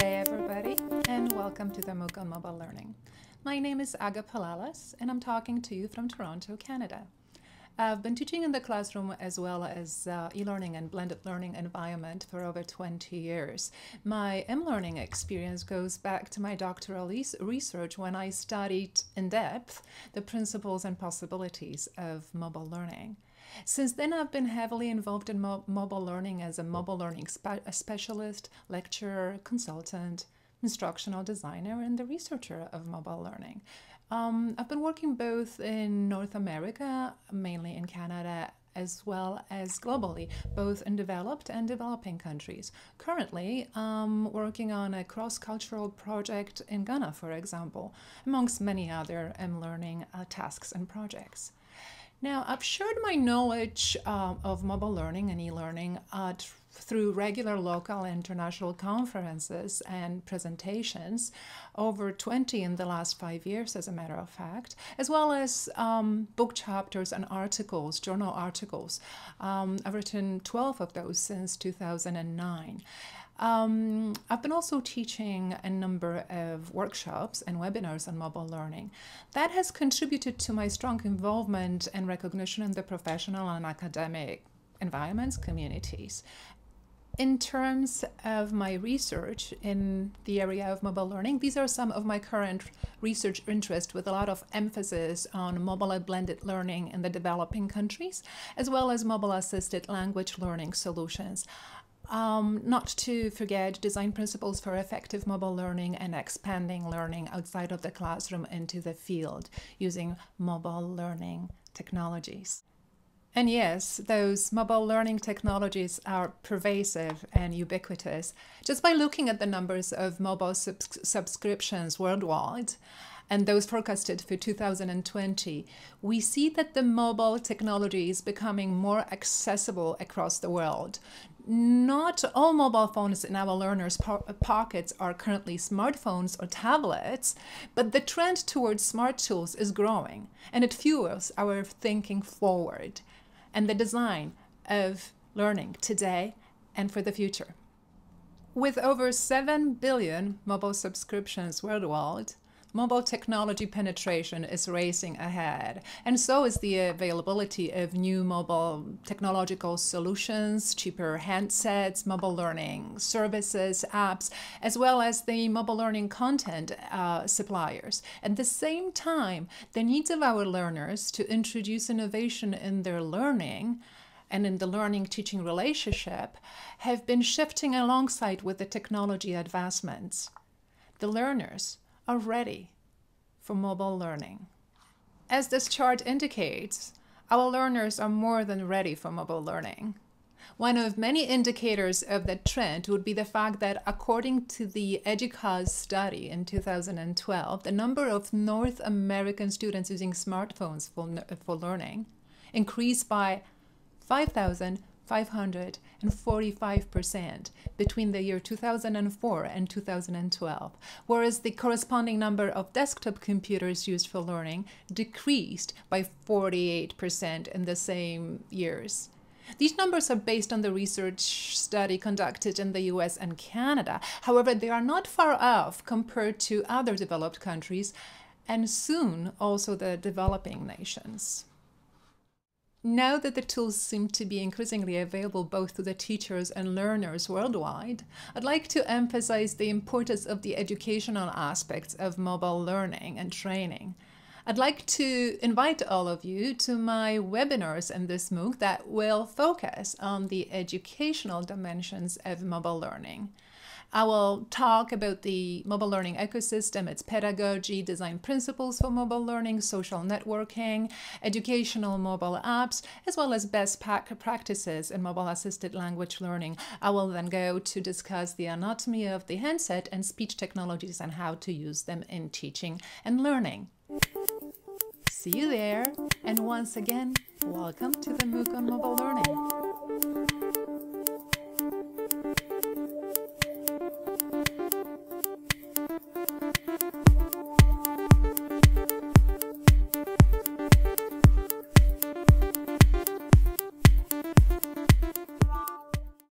day, everybody, and welcome to the MOOC on Mobile Learning. My name is Aga Palalas, and I'm talking to you from Toronto, Canada. I've been teaching in the classroom as well as uh, e-learning and blended learning environment for over 20 years. My m-learning experience goes back to my doctoral research when I studied in depth the principles and possibilities of mobile learning. Since then, I've been heavily involved in mo mobile learning as a mobile learning spe specialist, lecturer, consultant, instructional designer, and the researcher of mobile learning. Um, I've been working both in North America, mainly in Canada, as well as globally, both in developed and developing countries. Currently, I'm um, working on a cross cultural project in Ghana, for example, amongst many other M learning uh, tasks and projects. Now, I've shared my knowledge uh, of mobile learning and e-learning uh, through regular local and international conferences and presentations, over 20 in the last five years, as a matter of fact, as well as um, book chapters and articles, journal articles. Um, I've written 12 of those since 2009. Um, I've been also teaching a number of workshops and webinars on mobile learning. That has contributed to my strong involvement and recognition in the professional and academic environments, communities. In terms of my research in the area of mobile learning, these are some of my current research interests with a lot of emphasis on mobile blended learning in the developing countries, as well as mobile assisted language learning solutions um, not to forget design principles for effective mobile learning and expanding learning outside of the classroom into the field using mobile learning technologies. And yes, those mobile learning technologies are pervasive and ubiquitous. Just by looking at the numbers of mobile subscriptions worldwide and those forecasted for 2020, we see that the mobile technology is becoming more accessible across the world, not all mobile phones in our learners' po pockets are currently smartphones or tablets, but the trend towards smart tools is growing and it fuels our thinking forward and the design of learning today and for the future. With over 7 billion mobile subscriptions worldwide, mobile technology penetration is racing ahead, and so is the availability of new mobile technological solutions, cheaper handsets, mobile learning services, apps, as well as the mobile learning content uh, suppliers. At the same time, the needs of our learners to introduce innovation in their learning and in the learning teaching relationship have been shifting alongside with the technology advancements. The learners are ready for mobile learning. As this chart indicates, our learners are more than ready for mobile learning. One of many indicators of that trend would be the fact that according to the EDUCAUSE study in 2012, the number of North American students using smartphones for, for learning increased by 5,000 545% between the year 2004 and 2012, whereas the corresponding number of desktop computers used for learning decreased by 48% in the same years. These numbers are based on the research study conducted in the US and Canada. However, they are not far off compared to other developed countries and soon also the developing nations. Now that the tools seem to be increasingly available both to the teachers and learners worldwide, I'd like to emphasize the importance of the educational aspects of mobile learning and training. I'd like to invite all of you to my webinars in this MOOC that will focus on the educational dimensions of mobile learning. I will talk about the mobile learning ecosystem, its pedagogy, design principles for mobile learning, social networking, educational mobile apps, as well as best practices in mobile assisted language learning. I will then go to discuss the anatomy of the handset and speech technologies and how to use them in teaching and learning. See you there, and once again, welcome to the MOOC on Mobile Learning.